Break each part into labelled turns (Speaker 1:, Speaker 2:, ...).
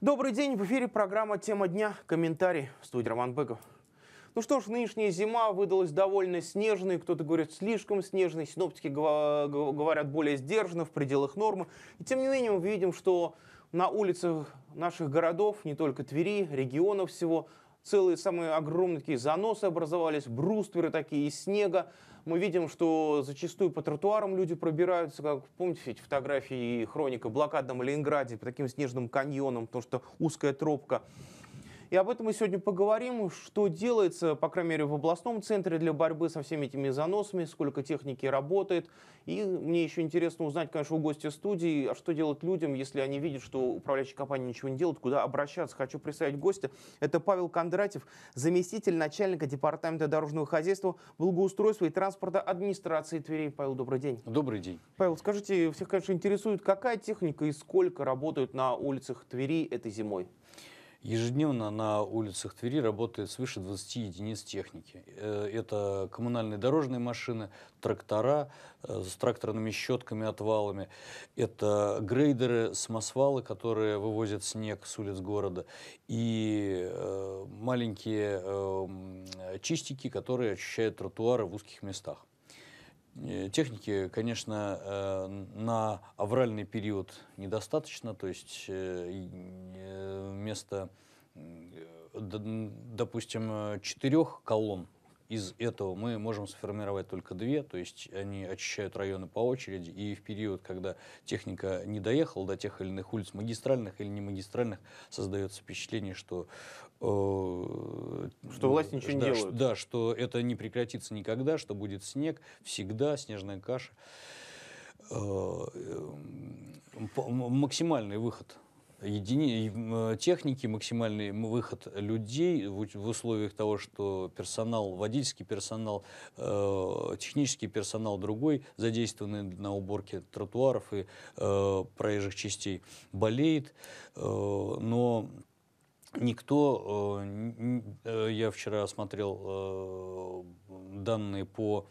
Speaker 1: Добрый день, в эфире программа «Тема дня», комментарий в студии Роман Быков. Ну что ж, нынешняя зима выдалась довольно снежной, кто-то говорит слишком снежной, синоптики говорят более сдержанно, в пределах нормы. И тем не менее мы видим, что на улицах наших городов, не только Твери, регионов всего, целые самые огромные такие заносы образовались, брустверы такие из снега. Мы видим, что зачастую по тротуарам люди пробираются, как помните эти фотографии и хроника в блокадном Ленинграде по таким снежным каньонам, потому что узкая тропка. И об этом мы сегодня поговорим, что делается, по крайней мере, в областном центре для борьбы со всеми этими заносами, сколько техники работает. И мне еще интересно узнать, конечно, у гостя студии, а что делать людям, если они видят, что управляющая компания ничего не делает, куда обращаться. Хочу представить гостя. Это Павел Кондратьев, заместитель начальника Департамента дорожного хозяйства, благоустройства и транспорта администрации Твери. Павел, добрый день. Добрый день. Павел, скажите, всех, конечно, интересует,
Speaker 2: какая техника и сколько работают на улицах Твери этой зимой? Ежедневно на улицах Твери работает свыше 20 единиц техники. Э, это коммунальные дорожные машины, трактора э, с тракторными щетками, отвалами. Это грейдеры, самосвалы, которые вывозят снег с улиц города. И э, маленькие чистики, которые очищают тротуары в узких местах. Э, техники, конечно, э, на авральный период недостаточно, то есть э, вместо, допустим, четырех колонн из этого мы можем сформировать только две, то есть они очищают районы по очереди, и в период, когда техника не доехала до тех или иных улиц, магистральных или не магистральных, создается впечатление, что... Э, что власти ничего да, не делают. Да, что это не прекратится никогда, что будет снег, всегда снежная каша. Э, э, максимальный выход едини... Э, техники, максимальный выход людей в, в условиях того, что персонал, водительский персонал, э, технический персонал другой, задействованный на уборке тротуаров и э, проезжих частей, болеет, э, но никто, э, э я вчера смотрел э, данные по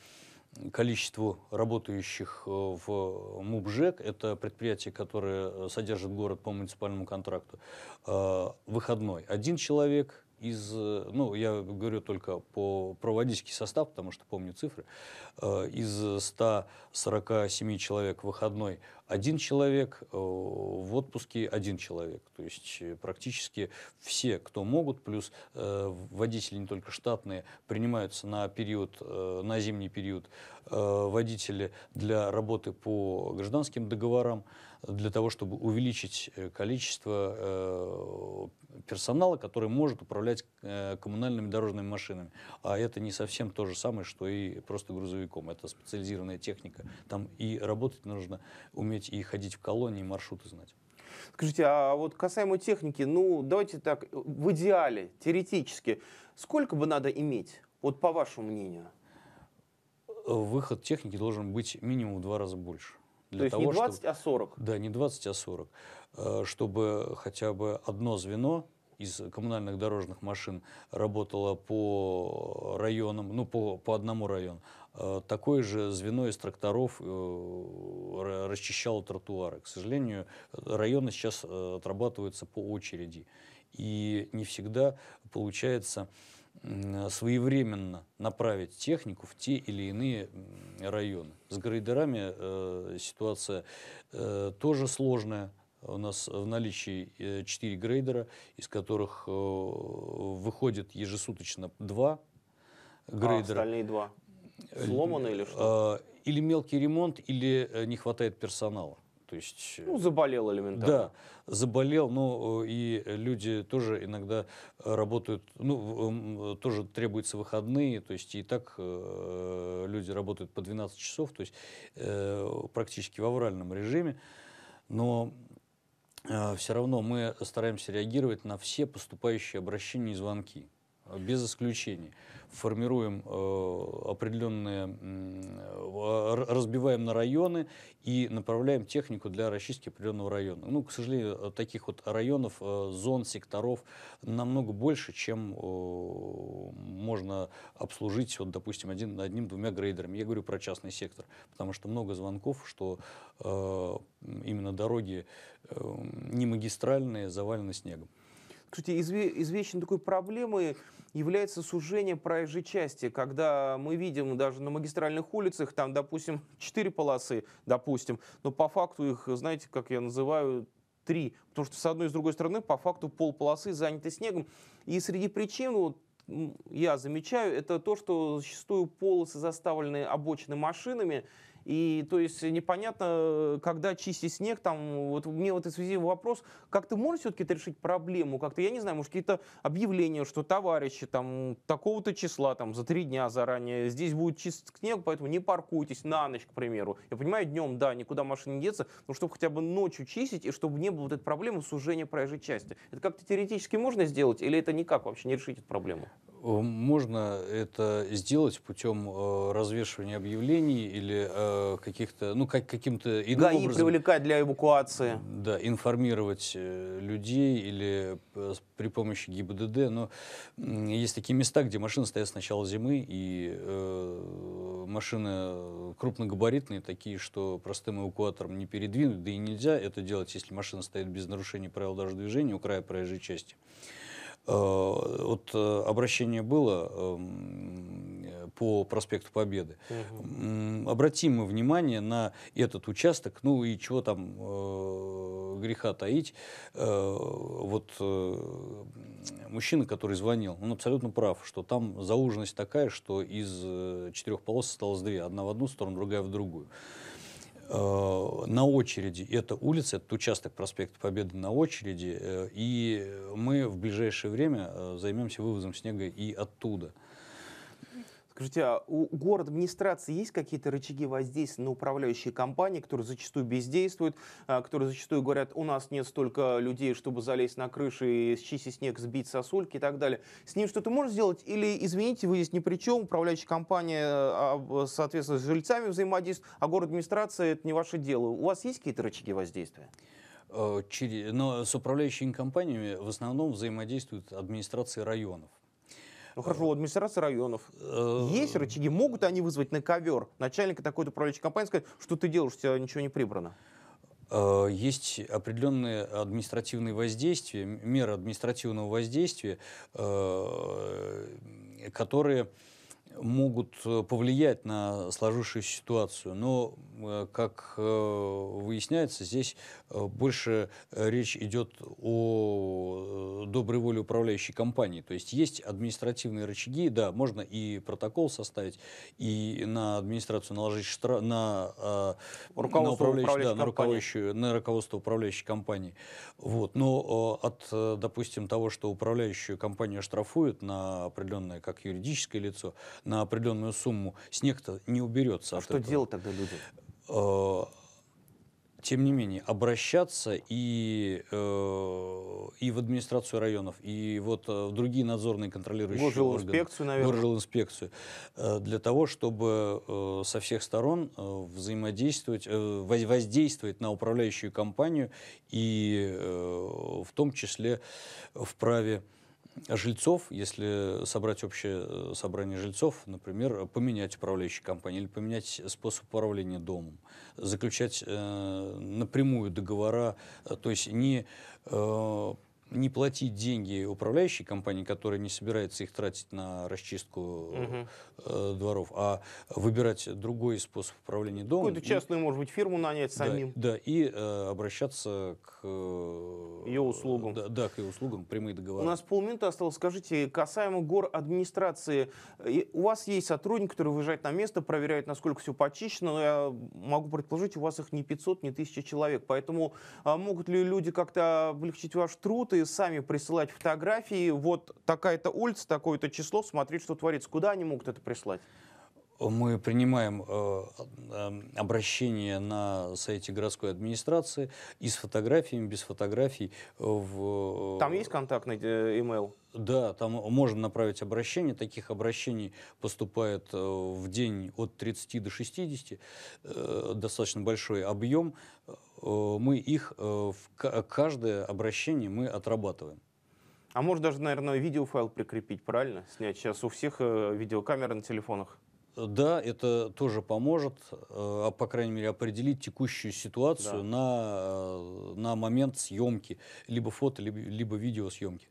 Speaker 2: количеству работающих э, в МУБЖЭК, это предприятие, которое э, содержит город по муниципальному контракту, э, выходной. Один человек из, ну, я говорю только по проводительский состав, потому что помню цифры, из 147 человек выходной – один человек, э, в отпуске один человек. То есть э, практически все, кто могут, плюс э, водители не только штатные, принимаются на период, на зимний период водители для работы по гражданским договорам, для того, чтобы увеличить количество персонала, который может управлять коммунальными дорожными машинами. А это не совсем то же самое, что и просто грузовиком. Это специализированная техника. Там и работать нужно уметь помнить и ходить в колонии, маршруты знать.
Speaker 1: Скажите, а вот касаемо техники, ну давайте так, в идеале, теоретически, сколько бы надо иметь, вот по вашему мнению?
Speaker 2: Выход техники должен быть минимум в два раза больше. Для То есть того, не 20, чтобы, а 40? Да, не 20, а 40. Э, чтобы хотя бы одно звено из коммунальных дорожных машин работало по районам, ну, по, по одному району. Э, такое же звено из тракторов э, расчищало тротуары. К сожалению, районы сейчас э, отрабатываются по очереди. И не всегда получается своевременно направить технику в те или иные районы. С грейдерами э, ситуация э, тоже сложная, у нас в наличии 4 э, грейдера, из которых э, выходит ежесуточно 2 грейдера. А остальные 2? Э, Сломаны или что? Или мелкий ремонт, или не хватает персонала. То есть, ну, заболел элементарно. Да, заболел, но и люди тоже иногда работают, ну, эм, тоже требуются выходные, то есть и так э, люди работают по 12 часов, то есть э, практически в авральном режиме, но Э, все равно мы стараемся реагировать на все поступающие обращения и звонки без исключений. Формируем э, определенные, э, разбиваем на районы и направляем технику для расчистки определенного района. Ну, к сожалению, э, таких вот районов, э, зон, секторов намного больше, чем э, можно обслужить, вот, допустим, один, одним-двумя грейдерами. Я говорю про частный сектор, потому что много звонков, что э, именно дороги э, не магистральные, завалены снегом. Кстати, изве- извечной
Speaker 1: такой проблемой является сужение проезжей части, когда мы видим даже на магистральных улицах, там, допустим, 4 полосы, допустим, но по факту их, знаете, как я называю, три. Потому что с одной и с другой стороны по факту полполосы заняты снегом. И среди причин, вот, я замечаю, это то, что зачастую полосы заставлены обочины машинами, и то есть непонятно, когда чистить снег, там, вот мне вот в связи вопрос, как ты можешь все-таки это решить проблему, как-то, я не знаю, может, какие-то объявления, что товарищи, там, такого-то числа, там, за три дня заранее, здесь будет чист снег, поэтому не паркуйтесь на ночь, к примеру. Я понимаю, днем, да, никуда машина не деться, но чтобы хотя бы ночью чистить, и чтобы не было вот этой проблемы сужения проезжей части. Это как-то теоретически можно сделать, или это никак вообще не решить эту проблему?
Speaker 2: Э, можно это сделать путем э, развешивания объявлений или э, Э, каких-то, ну, как, каким-то иным ГАИ образом... привлекать для эвакуации. Да, информировать э, людей или э, при помощи ГИБДД. Но есть такие места, где машины стоят с начала зимы, и э, машины крупногабаритные, такие, что простым эвакуатором не передвинуть, да и нельзя это делать, если машина стоит без нарушения правил дорожного движения у края проезжей части. Э, вот э, обращение было эм, по проспекту Победы. Угу. Обратим мы внимание на этот участок, ну и чего там э, греха таить. Э, вот э, мужчина, который звонил, он абсолютно прав, что там зауженность такая, что из э, четырех полос осталось две. Одна в одну сторону, другая в другую. Э, на очереди. Это улица, этот участок проспекта Победы на очереди. Э, и мы в ближайшее время э, займемся вывозом снега и оттуда. Скажите, а у город
Speaker 1: администрации есть какие-то рычаги воздействия на управляющие компании, которые зачастую бездействуют, а, которые зачастую говорят, у нас нет столько людей, чтобы залезть на крыши и счистить снег, сбить сосульки и так далее. С ним что-то можно сделать? Или, извините, вы здесь ни при чем, управляющая компания, а,
Speaker 2: соответственно, с жильцами взаимодействует, а город администрация это не ваше дело. У вас есть какие-то рычаги воздействия? Э, но с управляющими компаниями в основном взаимодействуют администрации районов. Ну хорошо, у администрации районов э, есть рычаги? Могут они вызвать
Speaker 1: на ковер начальника такой-то управляющей компании сказать, что ты делаешь, у тебя ничего не прибрано?
Speaker 2: Э, есть определенные административные воздействия, меры административного воздействия, э, которые могут э, повлиять на сложившуюся ситуацию. Но, э, как э, выясняется, здесь больше речь идет о доброй воле управляющей компании. То есть есть административные рычаги, да, можно и протокол составить, и на администрацию наложить штраф, на, руководство на, управляющую, да, на, руководящую, на руководство управляющей компании. Вот. Но от, допустим, того, что управляющую компанию штрафуют на определенное, как юридическое лицо, на определенную сумму, снег-то не уберется. А что этого. делать тогда людям? Э, тем не менее, обращаться и, э, и в администрацию районов, и вот э, в другие надзорные контролирующие Гожил органы. инспекцию, наверное. Гожил инспекцию. для того, чтобы со всех сторон взаимодействовать, воздействовать на управляющую компанию и в том числе вправе. праве жильцов, если собрать общее э, собрание жильцов, например, поменять управляющей компанию или поменять способ управления домом, заключать э, напрямую договора, э, то есть не э, не платить деньги управляющей компании, которая не собирается их тратить на расчистку угу. э, дворов, а выбирать другой способ управления домом. Какую-то частную,
Speaker 1: и, может быть, фирму нанять да, самим.
Speaker 2: Да, и э, обращаться к... Э, ее услугам. Да, да, к ее услугам, прямые договоры. У нас
Speaker 1: полминуты осталось. Скажите, касаемо гор администрации, э, у вас есть сотрудник, который выезжает на место, проверяет, насколько все почищено, но я могу предположить, у вас их не 500, не 1000 человек, поэтому а могут ли люди как-то облегчить ваш труд редакции сами присылать фотографии, вот
Speaker 2: такая-то улица, такое-то число, смотреть, что творится. Куда они могут это прислать? Мы принимаем э, э обращение на сайте городской администрации и с фотографиями, без фотографий. Э, в... Э, там есть контактный имейл? Да, там можно направить обращение. Таких обращений поступает в день от 30 до 60, достаточно большой объем. Э, мы их э, в каждое обращение мы отрабатываем. А можно даже, наверное, видеофайл прикрепить, правильно? Снять сейчас у всех э, видеокамеры на телефонах. Да, это тоже поможет, э, а по крайней мере, определить текущую ситуацию да. на, э, на момент съемки, либо фото, либо, либо видеосъемки.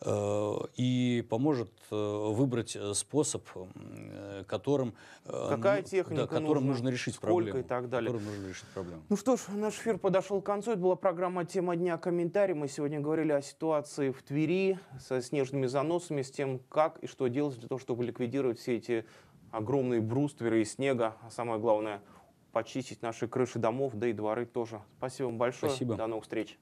Speaker 2: Э, и поможет выбрать способ, которым, Какая ну, техника да, которым нужно, нужно решить сколько проблему. и так далее. Которым нужно решить проблему.
Speaker 1: Ну что ж, наш эфир подошел к концу. Это была программа «Тема дня. Комментарий». Мы сегодня говорили о ситуации в Твери со снежными заносами, с тем, как и что делать для того, чтобы ликвидировать все эти огромные брустверы и снега, а самое главное, почистить наши крыши домов, да и дворы тоже. Спасибо вам большое. Спасибо. До новых встреч.